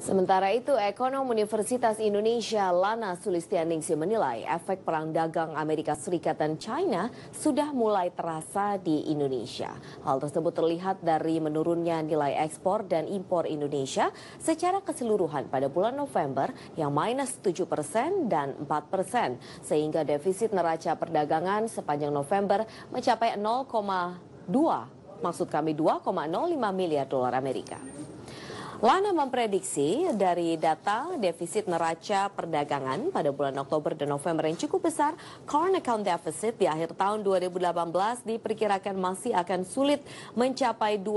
Sementara itu, ekonom Universitas Indonesia Lana Sulistianingsi menilai efek perang dagang Amerika Serikat dan China sudah mulai terasa di Indonesia. Hal tersebut terlihat dari menurunnya nilai ekspor dan impor Indonesia secara keseluruhan pada bulan November yang minus 7 persen dan 4 persen, sehingga defisit neraca perdagangan sepanjang November mencapai 0,2 maksud kami 2,05 miliar dolar Amerika. Lana memprediksi dari data defisit neraca perdagangan pada bulan Oktober dan November yang cukup besar, current account deficit di akhir tahun 2018 diperkirakan masih akan sulit mencapai 2,5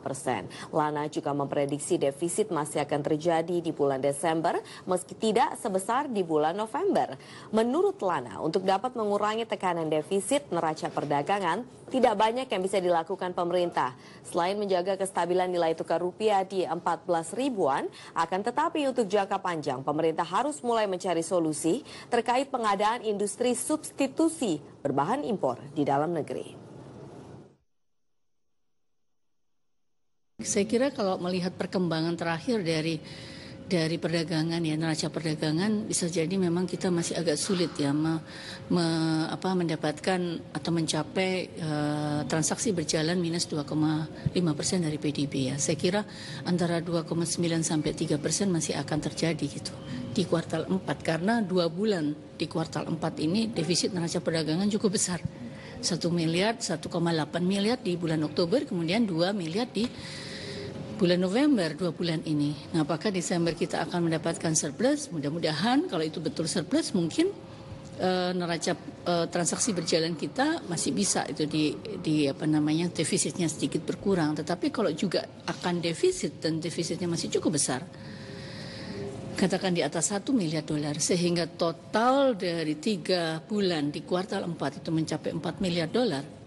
persen. Lana juga memprediksi defisit masih akan terjadi di bulan Desember, meski tidak sebesar di bulan November. Menurut Lana, untuk dapat mengurangi tekanan defisit neraca perdagangan, tidak banyak yang bisa dilakukan pemerintah. Selain menjaga kestabilan nilai tukar rupiah mendekati 14 ribuan, akan tetapi untuk jangka panjang pemerintah harus mulai mencari solusi terkait pengadaan industri substitusi berbahan impor di dalam negeri. Saya kira kalau melihat perkembangan terakhir dari dari perdagangan ya neraca perdagangan bisa jadi memang kita masih agak sulit ya me, me, apa, mendapatkan atau mencapai uh, transaksi berjalan minus 2,5 persen dari PDB ya. Saya kira antara 2,9 sampai 3 persen masih akan terjadi gitu di kuartal 4 karena dua bulan di kuartal 4 ini defisit neraca perdagangan cukup besar. 1 miliar, 1,8 miliar di bulan Oktober, kemudian 2 miliar di bulan November dua bulan ini. Nah, apakah Desember kita akan mendapatkan surplus? Mudah-mudahan kalau itu betul surplus mungkin uh, neraca uh, transaksi berjalan kita masih bisa itu di di apa namanya defisitnya sedikit berkurang. Tetapi kalau juga akan defisit dan defisitnya masih cukup besar katakan di atas satu miliar dolar sehingga total dari tiga bulan di kuartal empat itu mencapai empat miliar dolar